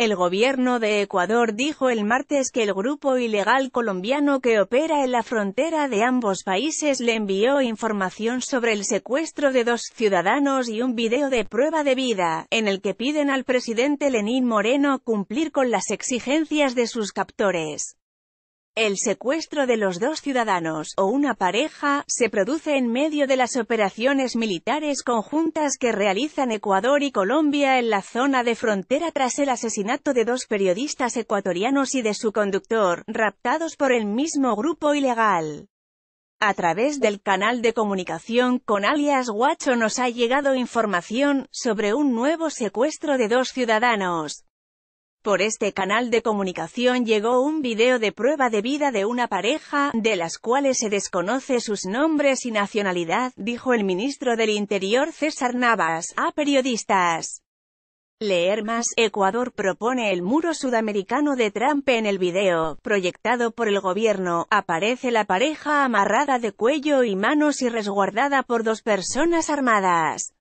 El gobierno de Ecuador dijo el martes que el grupo ilegal colombiano que opera en la frontera de ambos países le envió información sobre el secuestro de dos ciudadanos y un video de prueba de vida, en el que piden al presidente Lenín Moreno cumplir con las exigencias de sus captores. El secuestro de los dos ciudadanos, o una pareja, se produce en medio de las operaciones militares conjuntas que realizan Ecuador y Colombia en la zona de frontera tras el asesinato de dos periodistas ecuatorianos y de su conductor, raptados por el mismo grupo ilegal. A través del canal de comunicación con alias Guacho nos ha llegado información sobre un nuevo secuestro de dos ciudadanos, por este canal de comunicación llegó un video de prueba de vida de una pareja, de las cuales se desconoce sus nombres y nacionalidad, dijo el ministro del Interior César Navas, a periodistas. Leer más, Ecuador propone el muro sudamericano de Trump en el video, proyectado por el gobierno, aparece la pareja amarrada de cuello y manos y resguardada por dos personas armadas.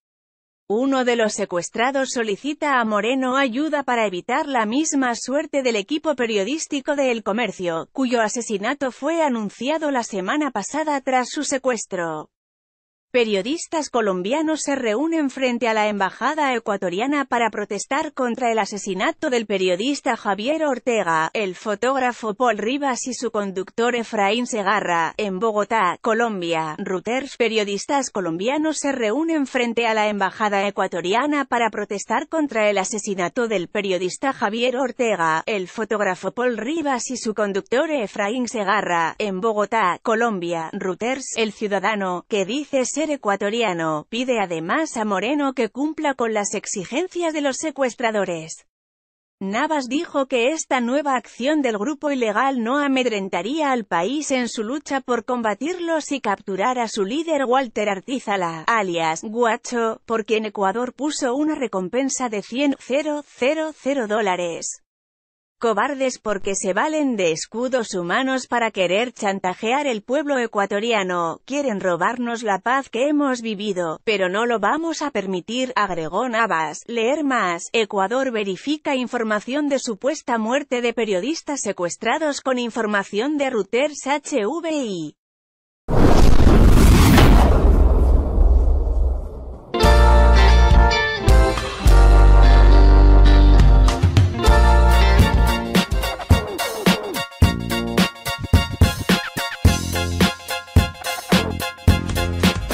Uno de los secuestrados solicita a Moreno ayuda para evitar la misma suerte del equipo periodístico de El Comercio, cuyo asesinato fue anunciado la semana pasada tras su secuestro. Periodistas colombianos se reúnen frente a la embajada ecuatoriana para protestar contra el asesinato del periodista Javier Ortega, el fotógrafo Paul Rivas y su conductor Efraín Segarra, en Bogotá, Colombia. Reuters Periodistas colombianos se reúnen frente a la embajada ecuatoriana para protestar contra el asesinato del periodista Javier Ortega, el fotógrafo Paul Rivas y su conductor Efraín Segarra, en Bogotá, Colombia. Reuters, el ciudadano, que dice ecuatoriano, pide además a Moreno que cumpla con las exigencias de los secuestradores. Navas dijo que esta nueva acción del grupo ilegal no amedrentaría al país en su lucha por combatirlos y capturar a su líder Walter Artízala, alias Guacho, por quien Ecuador puso una recompensa de 100,000 dólares. Cobardes porque se valen de escudos humanos para querer chantajear el pueblo ecuatoriano, quieren robarnos la paz que hemos vivido, pero no lo vamos a permitir, agregó Navas. Leer más, Ecuador verifica información de supuesta muerte de periodistas secuestrados con información de Reuters HVI.